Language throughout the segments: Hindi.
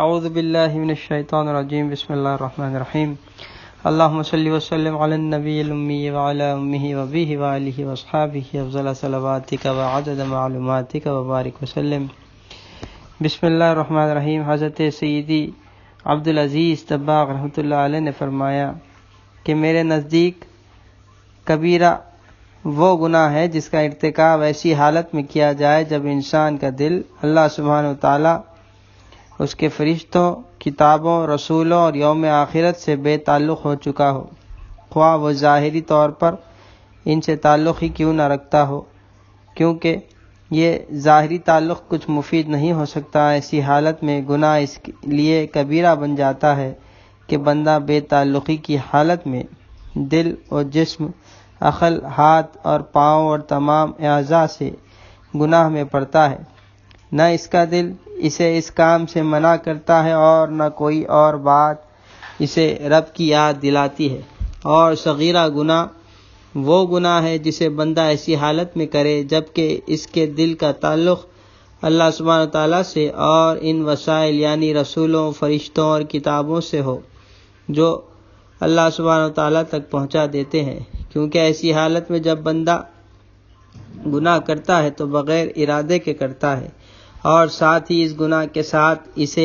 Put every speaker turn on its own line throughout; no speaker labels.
अज़बिल्लाशैतरजीम बसमीम अल्लाम वसलम नबीमी वमी वबी वाली वसाबी अफ़ल सलावातिक वदमालूमतिक वबारक वसलम बसमीम हज़रत सईदी अब्दुलज़ीज़ तब्बाक रहमतुल्लाह अलैह ने फरमाया कि मेरे नज़दीक कबीरा वो गुनाह है जिसका इरतकब ऐसी हालत में किया जाए जब इंसान का दिल अल्लाह सुबहान तला उसके फरिश्तों किताबों रसूलों और योम आखिरत से बेताल्लुक़ हो चुका हो ख्वा वो ज़ाहरी तौर पर इनसे ताल्लुक़ ही क्यों ना रखता हो क्योंकि ये ज़ाहरी ताल्लुक़ कुछ मुफीद नहीं हो सकता ऐसी हालत में गुनाह इसके लिए कबीरा बन जाता है कि बंदा बेताल्लुक़ी की हालत में दिल और जिस्म अखल हाथ और पाँव और तमाम अज़ा से गुनाह में पड़ता है न इसका दिल इसे इस काम से मना करता है और न कोई और बात इसे रब की याद दिलाती है और सगीरा गुना वो गुना है जिसे बंदा ऐसी हालत में करे जबकि इसके दिल का ताल्लुक़ अल्लाह सुबहान तला से और इन वसाइल यानी रसूलों फरिश्तों और किताबों से हो जो अल्लाह सुबहान तला तक पहुंचा देते हैं क्योंकि ऐसी हालत में जब बंदा गुनाह करता है तो बग़ैर इरादे के करता है और साथ ही इस गुनाह के साथ इसे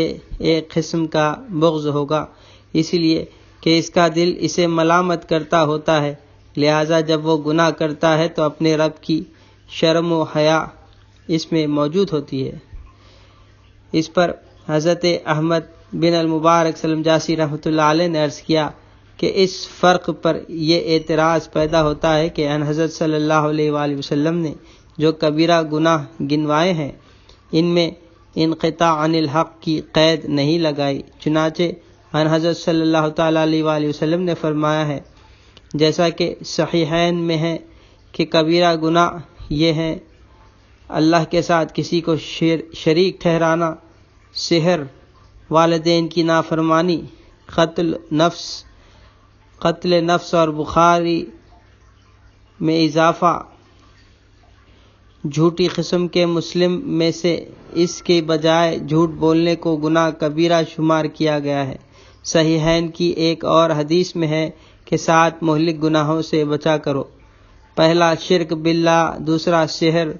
एक किस्म का बुग्ज़ होगा इसलिए कि इसका दिल इसे मलामत करता होता है लिहाजा जब वो गुनाह करता है तो अपने रब की शर्म व हया इसमें मौजूद होती है इस पर हज़रत अहमद बिन अलमुबारक सलम जासी रहमत ने अर्ज़ किया कि इस फ़र्क पर यह एतराज़ पैदा होता है कि अन हज़रत सल्लल्लाहु अलैहि वसल्लम ने जो कबीरा गुनाह गिनवाए हैं इनमें इनक़ा अनिल हक़ की क़ैद नहीं लगाई चुनाचे अन हज़रत सल्लल्लाहु अलैहि वसल्लम ने फरमाया है जैसा कि सहीहैन में है कि कबीरा गुना ये है अल्लाह के साथ किसी को शरीक ठहराना शहर वालदेन की नाफरमानी कत्ल नफ्स कत्ल नफ्स और बुखारी में इजाफ़ा झूठी किस्म के मुस्लिम में से इसके बजाय झूठ बोलने को गुनाह कबीरा शुमार किया गया है सहीहन की एक और हदीस में है कि सात मोहलिक गुनाहों से बचा करो पहला शिरक बिल्ला दूसरा शहर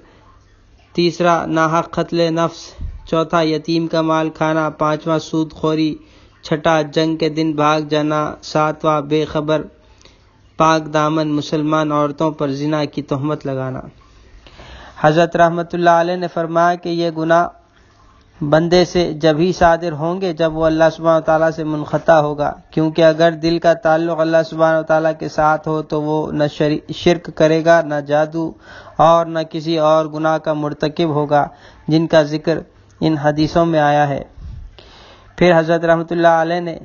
तीसरा नाहक खतल नफ्स चौथा यतीम का माल खाना पांचवा खोरी छठा जंग के दिन भाग जाना सातवां बेखबर पाक दामन मुसलमान औरतों पर जिना की तहमत लगाना हज़रत रहमत ने फरमाया कि ये गुनाह बंदे से जब ही सादिर होंगे जब वो अल्लाह सुबह तला से मुनखता होगा क्योंकि अगर दिल का ताल्लुक अल्लाह सुबह तला के साथ हो तो वो न शिरक करेगा न जादू और न किसी और गुनाह का मरतकब होगा जिनका जिक्र इन हदीसों में आया है फिर हज़रत रहमत ने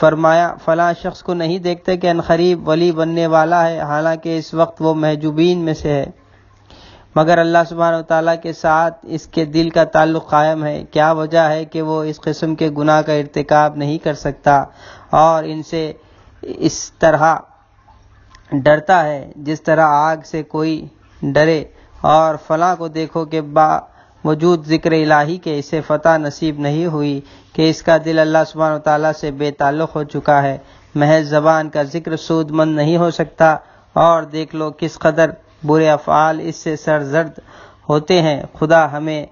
फरमाया फला शख्स को नहीं देखते कि अनखरीब वली बनने वाला है हालांकि इस वक्त वो महजुबीन में से है मगर अल्लाह सुबहान तला के साथ इसके दिल का ताल्लुक कायम है क्या वजह है कि वो इस कस्म के गुनाह का इरतकब नहीं कर सकता और इनसे इस तरह डरता है जिस तरह आग से कोई डरे और फला को देखो कि बावजूद ज़िक्र इलाही के इसे फ़तह नसीब नहीं हुई कि इसका दिल अल्लाह सुबहान तला से बेताल्लुक़ हो चुका है महज ज़बान का ज़िक्र सूदमंद नहीं हो सकता और देख लो किस कदर बुरे अफ़ाल इससे सरजर्द होते हैं खुदा हमें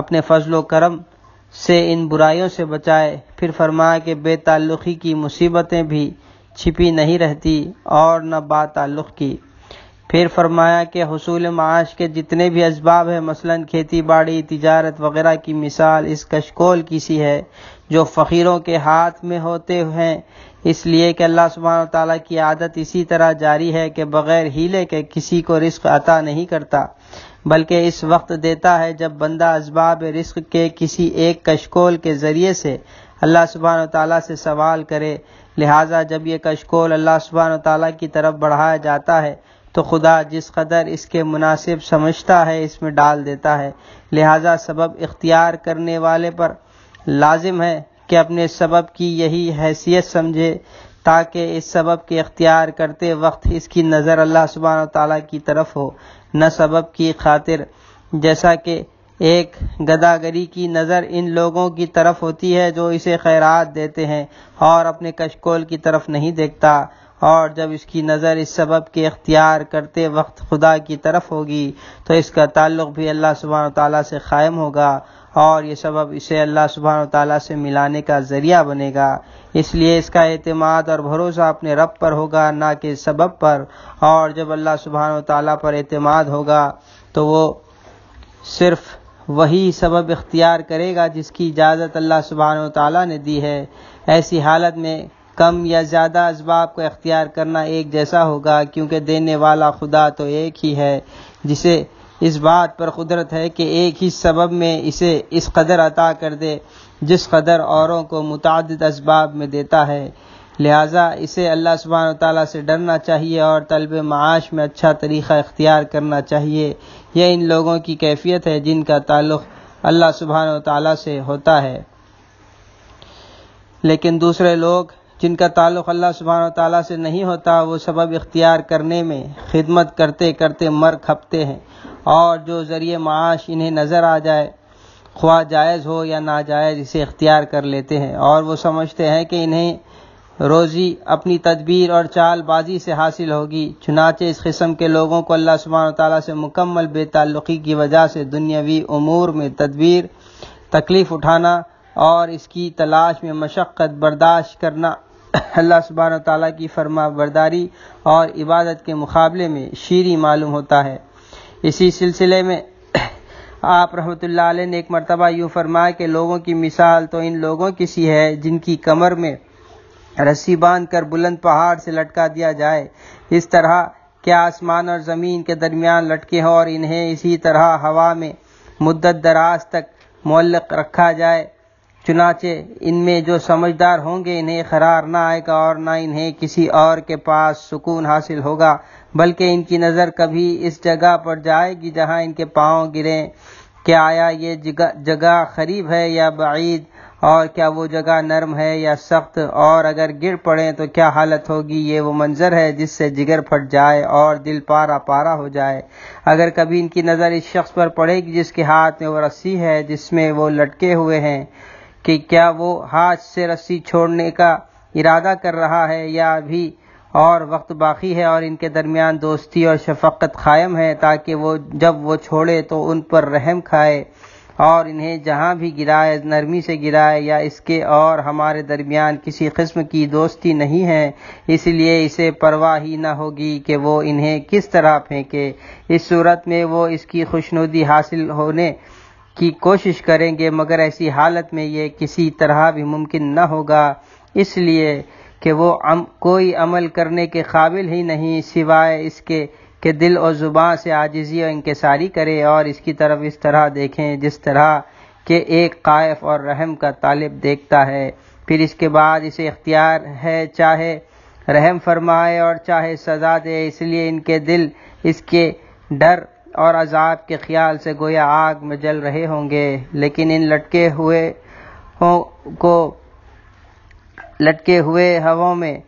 अपने फजल करम से इन बुराइयों से बचाए फिर फरमाया कि बेताल्लुक़ी की मुसीबतें भी छिपी नहीं रहती और न बाताल्लुक़ की फिर फरमाया कि हसूल माश के जितने भी इसबाब हैं मसलन खेती बाड़ी तजारत वगैरह की मिसाल इस कशकोल की सी है जो फ़कीरों के हाथ में होते हैं इसलिए कि अल्लाह सुबहान तला की आदत इसी तरह जारी है कि बग़ैर हीले के किसी को रिस्क अता नहीं करता बल्कि इस वक्त देता है जब बंदा इसबाब रिस्क के किसी एक कशकोल के ज़रिए से अल्लाह सुबहान तला से सवाल करे लिहाजा जब यह कशकोल अल्लाह सुबहान तला की तरफ बढ़ाया जाता है तो खुदा जिस कदर इसके मुनासिब समझता है इसमें डाल देता है लिहाजा सबब इख्तियार करने वाले पर लाजिम है कि अपने सबब की यही हैसियत समझे ताकि इस सबब के अख्तियार करते वक्त इसकी नज़र अल्लाह सुबहान तला की तरफ हो न सबब की खातिर जैसा कि एक गदागरी की नज़र इन लोगों की तरफ होती है जो इसे खैरात देते हैं और अपने कशकोल की तरफ नहीं देखता और जब इसकी नज़र इस सबब के अख्तियार करते वक्त खुदा की तरफ होगी तो इसका ताल्लुक़ भी अल्लाह सुबहान ताली से क़ायम होगा और ये सबब इसे अल्लाह सुबहान ताली से मिलाने का ज़रिया बनेगा इसलिए इसका अतमाद और भरोसा अपने रब पर होगा ना कि सबब पर और जब अल्लाह सुबहान तला पर अतमाद होगा तो वो सिर्फ़ वही सबब इख्तियार करेगा जिसकी इजाज़त अल्लाह सुबहान ताली ने दी है ऐसी हालत में कम या ज़्यादा इसबाब को अख्तियार करना एक जैसा होगा क्योंकि देने वाला खुदा तो एक ही है जिसे इस बात पर कुदरत है कि एक ही सबब में इसे इस कदर अता कर दे जिस कदर औरों को मुतद इसबाब में देता है लिहाजा इसे अल्लाह सुबहान तला से डरना चाहिए और तलब माश में अच्छा तरीक़ा इख्तियार करना चाहिए यह इन लोगों की कैफियत है जिनका ताल्लुक़ अल्लाह सुबहान तला से होता है लेकिन दूसरे लोग जिनका ताल्लुक़ अल्लाह सुबहान ताली से नहीं होता वो सबब इख्तियार करने में खिदमत करते करते मर खपते हैं और जो ज़रिए माश इन्हें नज़र आ जाए ख्वा जायज़ हो या नाजायज़ इसे इख्तियार कर लेते हैं और वो समझते हैं कि इन्हें रोज़ी अपनी तदबीर और चालबाजी से हासिल होगी चुनाचे इस किस्म के लोगों को अल्लाह सुबहान ताली से मुकम्मल बेताल्लुकी की वजह से दुनियावी अमूर में तदबीर तकलीफ़ उठाना और इसकी तलाश में मशक्क़त बर्दाश्त करना अल्लाह सुबहान तला की फरमा बरदारी और इबादत के मुकाबले में शीरी मालूम होता है इसी सिलसिले में आप रहमत ने एक मरतबा यूँ फरमाया कि लोगों की मिसाल तो इन लोगों की सी है जिनकी कमर में रस्सी बांध कर बुलंद पहाड़ से लटका दिया जाए इस तरह क्या आसमान और ज़मीन के दरमियान लटके हों और इन्हें इसी तरह हवा में मुद्दत दराज तक मल्लक रखा जाए चुनाचे इनमें जो समझदार होंगे इन्हें खरार ना आएगा और ना इन्हें किसी और के पास सुकून हासिल होगा बल्कि इनकी नज़र कभी इस जगह पर जाएगी जहां इनके पाँव गिरे क्या आया ये जगह खरीब है या बाईद और क्या वो जगह नरम है या सख्त और अगर गिर पड़े तो क्या हालत होगी ये वो मंजर है जिससे जिगर फट जाए और दिल पारा पारा हो जाए अगर कभी इनकी नज़र इस शख्स पर पड़ेगी जिसके हाथ में वो रस्सी है जिसमें वो लटके हुए हैं कि क्या वो हाथ से रस्सी छोड़ने का इरादा कर रहा है या अभी और वक्त बाकी है और इनके दरमियान दोस्ती और शफक्त कायम है ताकि वो जब वो छोड़े तो उन पर रहम खाए और इन्हें जहाँ भी गिराए नरमी से गिराए या इसके और हमारे दरमियान किसी किस्म की दोस्ती नहीं है इसलिए इसे परवाह ही ना होगी कि वो इन्हें किस तरह फेंके इस सूरत में वो इसकी खुशनुदी हासिल होने की कोशिश करेंगे मगर ऐसी हालत में ये किसी तरह भी मुमकिन न होगा इसलिए कि वो अम, कोई अमल करने के काबिल ही नहीं सिवाय इसके कि दिल और ज़ुबान से आजिज़ी और इंकसारी करे और इसकी तरफ इस तरह देखें जिस तरह के एक कायफ और रहम का तालब देखता है फिर इसके बाद इसे इख्तियार है चाहे रहम फरमाए और चाहे सजा दे इसलिए इनके दिल इसके डर और अजाब के ख्याल से गोया आग में जल रहे होंगे लेकिन इन लटके हुए हों को लटके हुए हवाओं में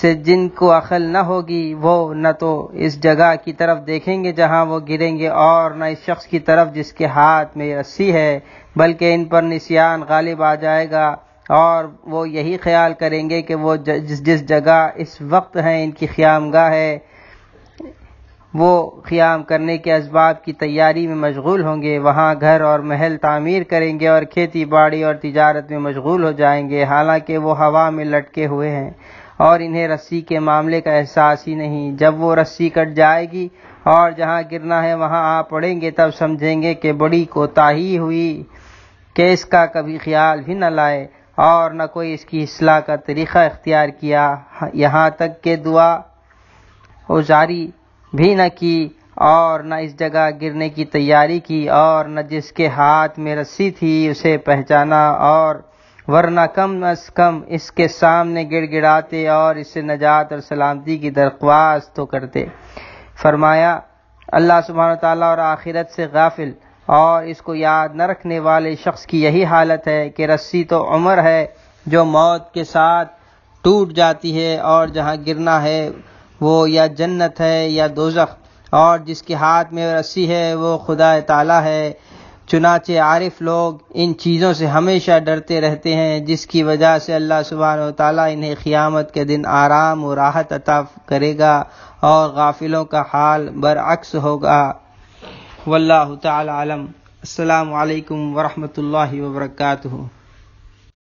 से जिनको अकल न होगी वो न तो इस जगह की तरफ देखेंगे जहां वो गिरेंगे और न इस शख्स की तरफ जिसके हाथ में रस्सी है बल्कि इन पर निशान गालिब आ जाएगा और वो यही ख्याल करेंगे कि वो जिस जिस जगह इस वक्त हैं इनकी ख्यामगा है वो क़्याम करने के इसबाब की तैयारी में मशगूल होंगे वहाँ घर और महल तामीर करेंगे और खेती बाड़ी और तजारत में मशगूल हो जाएंगे हालांकि वो हवा में लटके हुए हैं और इन्हें रस्सी के मामले का एहसास ही नहीं जब वो रस्सी कट जाएगी और जहाँ गिरना है वहाँ आ पड़ेंगे तब समझेंगे कि बड़ी कोताही हुई कि इसका कभी ख्याल भी न लाए और न कोई इसकी असलाह का तरीक़ा इख्तियार किया यहाँ तक के दुआ उजारी भी न की और न इस जगह गिरने की तैयारी की और न जिसके हाथ में रस्सी थी उसे पहचाना और वरना कम अज कम इसके सामने गिड़गिड़ाते और इससे नजात और सलामती की दरख्वास्त तो करते फरमाया अल्लाह सुबहान ताली और आखिरत से गाफिल और इसको याद न रखने वाले शख्स की यही हालत है कि रस्सी तो उम्र है जो मौत के साथ टूट जाती है और जहाँ गिरना है वो या जन्नत है या दोजख और जिसके हाथ में रस्सी है वो खुदा ताला है चुनाचे आरिफ लोग इन चीज़ों से हमेशा डरते रहते हैं जिसकी वजह से अल्लाह सुबहान ताली इन्हें क़ियामत के दिन आराम और राहत अता करेगा और गाफिलों का हाल बरअक्स होगा वल्ल तलम अल्लाम वरहमल वर्का